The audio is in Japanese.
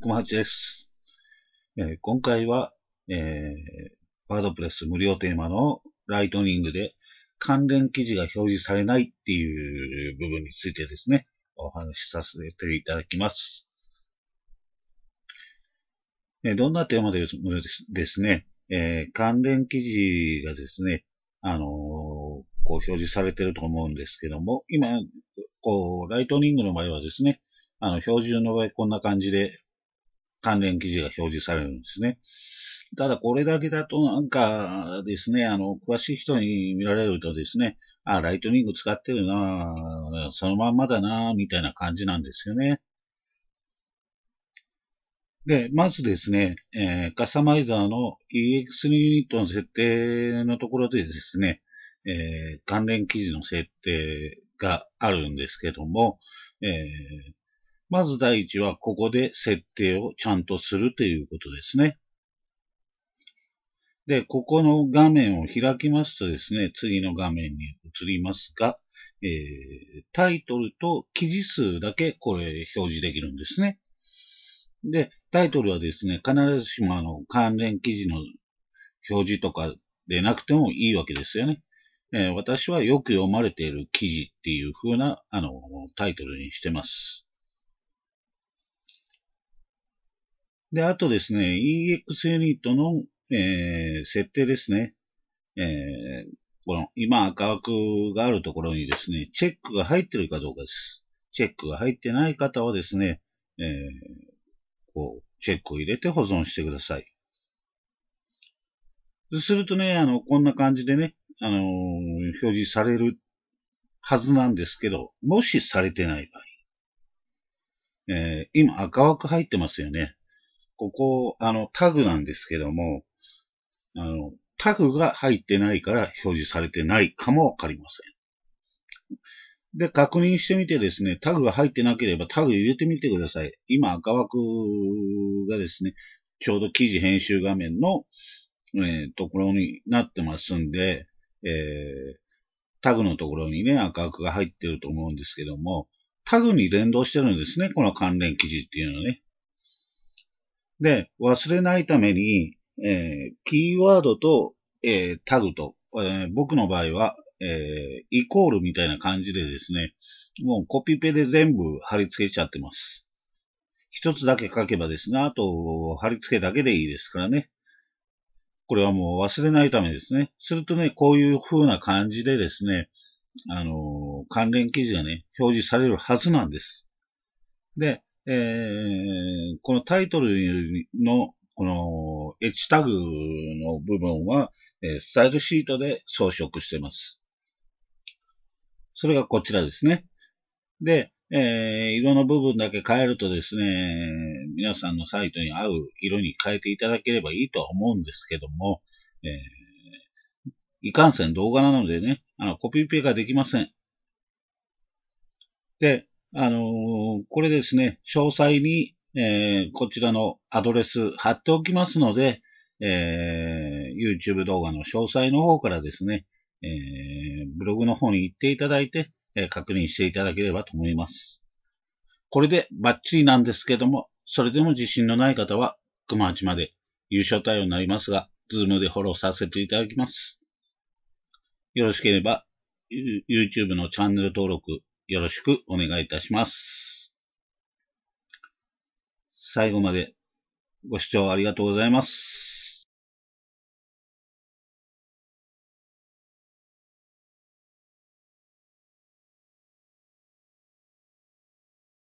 くまちです。えー、今回は、えー、ワードプレス無料テーマのライトニングで関連記事が表示されないっていう部分についてですね、お話しさせていただきます。えー、どんなテーマでですね、えー、関連記事がですね、あのー、こう表示されてると思うんですけども、今、こう、ライトニングの場合はですね、あの、標準の場合こんな感じで、関連記事が表示されるんですね。ただこれだけだとなんかですね、あの、詳しい人に見られるとですね、あ、ライトニング使ってるなそのまんまだなみたいな感じなんですよね。で、まずですね、えー、カスタマイザーの EX2 ユニットの設定のところでですね、えー、関連記事の設定があるんですけども、えー、まず第一はここで設定をちゃんとするということですね。で、ここの画面を開きますとですね、次の画面に移りますが、えー、タイトルと記事数だけこれ表示できるんですね。で、タイトルはですね、必ずしもあの関連記事の表示とかでなくてもいいわけですよね。えー、私はよく読まれている記事っていう風なあのタイトルにしてます。で、あとですね、EX ユニットの、えー、設定ですね。えー、この、今赤枠があるところにですね、チェックが入ってるかどうかです。チェックが入ってない方はですね、えー、こう、チェックを入れて保存してください。するとね、あの、こんな感じでね、あのー、表示されるはずなんですけど、もしされてない場合、えー、今赤枠入ってますよね。ここ、あの、タグなんですけども、あの、タグが入ってないから表示されてないかもわかりません。で、確認してみてですね、タグが入ってなければタグ入れてみてください。今赤枠がですね、ちょうど記事編集画面の、えー、ところになってますんで、えー、タグのところにね、赤枠が入ってると思うんですけども、タグに連動してるんですね、この関連記事っていうのはね。で、忘れないために、えー、キーワードと、えー、タグと、えー、僕の場合は、えイコールみたいな感じでですね、もうコピペで全部貼り付けちゃってます。一つだけ書けばですね、あと貼り付けだけでいいですからね。これはもう忘れないためですね。するとね、こういう風な感じでですね、あの関連記事がね、表示されるはずなんです。で、えー、このタイトルの、この、エッジタグの部分は、えー、スタイルシートで装飾しています。それがこちらですね。で、えー、色の部分だけ変えるとですね、皆さんのサイトに合う色に変えていただければいいとは思うんですけども、えー、いかんせん動画なのでね、あの、コピーペができません。で、あのーこれですね、詳細に、えー、こちらのアドレス貼っておきますので、えー、YouTube 動画の詳細の方からですね、えー、ブログの方に行っていただいて、えー、確認していただければと思います。これでバッチリなんですけども、それでも自信のない方は、熊八まで優勝対応になりますが、ズームでフォローさせていただきます。よろしければ、YouTube のチャンネル登録よろしくお願いいたします。最後までご視聴ありがとうございます。